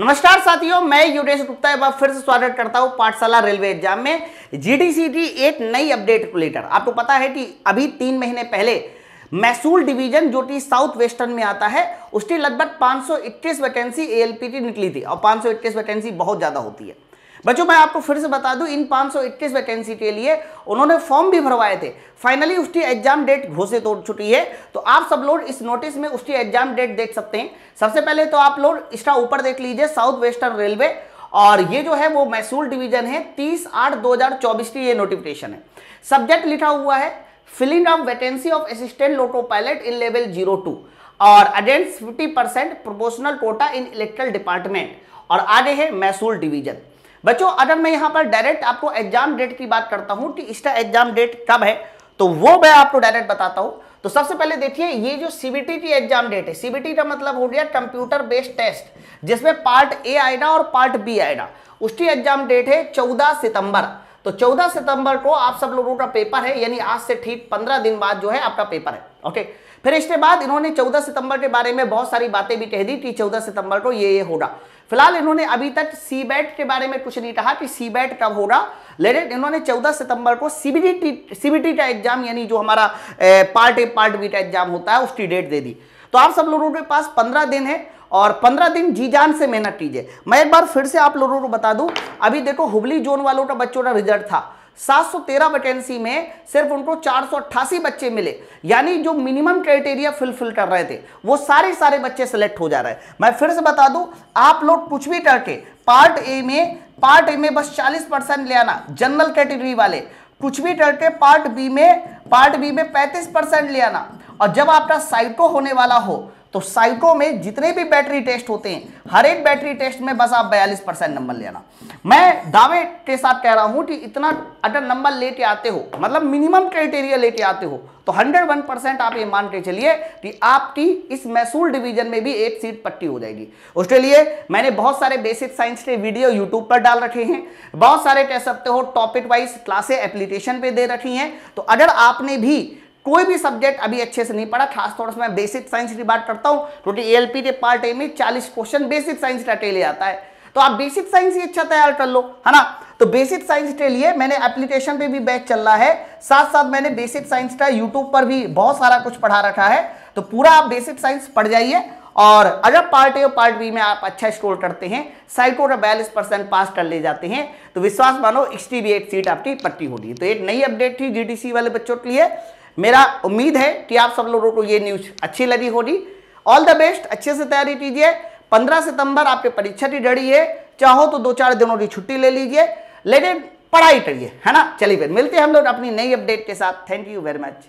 नमस्कार साथियों मैं युरेश गुप्ता एक बार फिर से स्वागत करता हूँ पाठशाला रेलवे एग्जाम में जीडीसीटी एक नई अपडेट को लेकर आपको पता है कि अभी तीन महीने पहले मैसूल डिवीजन जो कि साउथ वेस्टर्न में आता है उसकी लगभग इक्कीस वैकेंसी एएलपी निकली थी और इक्कीस वैकेंसी बहुत ज़्यादा होती है बच्चों मैं आपको फिर से बता दूं इन 521 वैकेंसी के लिए उन्होंने फॉर्म भी भरवाए थे फाइनली उसकी एग्जाम डेट घोषित हो चुकी है तो आप सब लोग इस नोटिस में उसकी एग्जाम डेट देख सकते हैं सबसे पहले तो आप लोग इसका ऊपर देख लीजिए साउथ वेस्टर्न रेलवे और ये जो है वो मैसूर डिवीजन है तीस आठ दो हजार चौबीस की ये नोटिफिकेशन है सब्जेक्ट लिखा हुआ है filling of vacancy of assistant loco pilot in level zero two और against fifty percent proportional quota in electrical department और आगे है मैसूर डिवीजन बच्चों अगर मैं यहां पर डायरेक्ट आपको एग्जाम डेट की बात करता हूं कि इसका एग्जाम डेट कब है तो वो मैं आपको डायरेक्ट बताता हूं तो सबसे पहले देखिए ये जो सीबीटी की एग्जाम डेट है सीबीटी का मतलब हो गया कंप्यूटर बेस्ड टेस्ट जिसमें पार्ट ए आएगा और पार्ट बी आएगा उसकी एग्जाम डेट है चौदह सितंबर तो 14 सितंबर को आप सब लोगों का पेपर है यानी आज से ठीक 15 दिन बाद जो है आपका पेपर है ओके फिर इसके बाद इन्होंने चौदह सितंबर के बारे में बहुत सारी बातें भी कह दी कि चौदह सितंबर को ये ये होगा फिलहाल इन्होंने अभी तक बैट के बारे में कुछ नहीं कहा कि बैट कब होगा लेकिन इन्होंने 14 सितंबर को सीबीटी सीबीटी का एग्जाम यानी जो हमारा पार्ट ए पार्ट बी का एग्जाम होता है उसकी डेट दे दी तो आप सब लोगों के पास पंद्रह दिन है और पंद्रह दिन जी जान से मेहनत कीजिए मैं एक बार फिर से आप लोगों को बता दूं अभी देखो हुबली जोन वालों का बच्चों का रिजल्ट था सात सौ तेरह वैकेंसी में सिर्फ उनको चार सौ अट्ठासी बच्चे मिले यानी जो मिनिमम क्राइटेरिया फुलफिल कर रहे थे वो सारे सारे बच्चे सेलेक्ट हो जा रहे हैं मैं फिर से बता दूं आप लोग कुछ भी करके पार्ट ए में पार्ट ए में बस चालीस परसेंट ले आना जनरल कैटेगरी वाले कुछ भी करके पार्ट बी में पार्ट बी में पैंतीस परसेंट ले आना और जब आपका साइको होने वाला हो तो साइटो में जितने भी बैटरी टेस्ट होते हैं हर एक बैटरी टेस्ट में बस आप बयालीस परसेंट नंबर लेना मैं दावे के साथ कह रहा हूं कि इतना अटल नंबर लेके आते हो मतलब मिनिमम क्राइटेरिया लेके आते हो तो 101 परसेंट आप ये मान के चलिए कि आपकी इस मैसूल डिवीजन में भी एक सीट पट्टी हो जाएगी उसके लिए मैंने बहुत सारे बेसिक साइंस के वीडियो यूट्यूब पर डाल रखे हैं बहुत सारे कह सकते हो टॉपिक वाइज क्लासे एप्लीकेशन पर दे रखी है तो अगर आपने भी कोई भी सब्जेक्ट अभी अच्छे से नहीं पढ़ा खास तौर से मैं बेसिक साइंस की बात करता हूँ क्योंकि एल के पार्ट ए में चालीस क्वेश्चन बेसिक साइंस का टेले आता है तो आप बेसिक साइंस ही अच्छा तैयार कर लो है ना तो बेसिक साइंस के लिए मैंने एप्लीकेशन पे भी बैच चल रहा है साथ साथ मैंने बेसिक साइंस का यूट्यूब पर भी बहुत सारा कुछ पढ़ा रखा है तो पूरा आप बेसिक साइंस पढ़ जाइए और अगर पार्ट ए और पार्ट बी में आप अच्छा स्कोर करते हैं साइको का बयालीस परसेंट पास कर ले जाते हैं तो विश्वास मानो सिक्सटी भी एट सीट आपकी पट्टी होगी तो एक नई अपडेट थी जीडीसी वाले बच्चों के लिए मेरा उम्मीद है कि आप सब लोगों को ये न्यूज अच्छी लगी होगी ऑल द बेस्ट अच्छे से तैयारी कीजिए पंद्रह सितंबर आपके परीक्षा की डड़ी है चाहो तो दो चार दिनों की छुट्टी ले लीजिए लेकिन पढ़ाई करिए है ना चलिए फिर मिलते हैं हम लोग अपनी नई अपडेट के साथ थैंक यू वेरी मच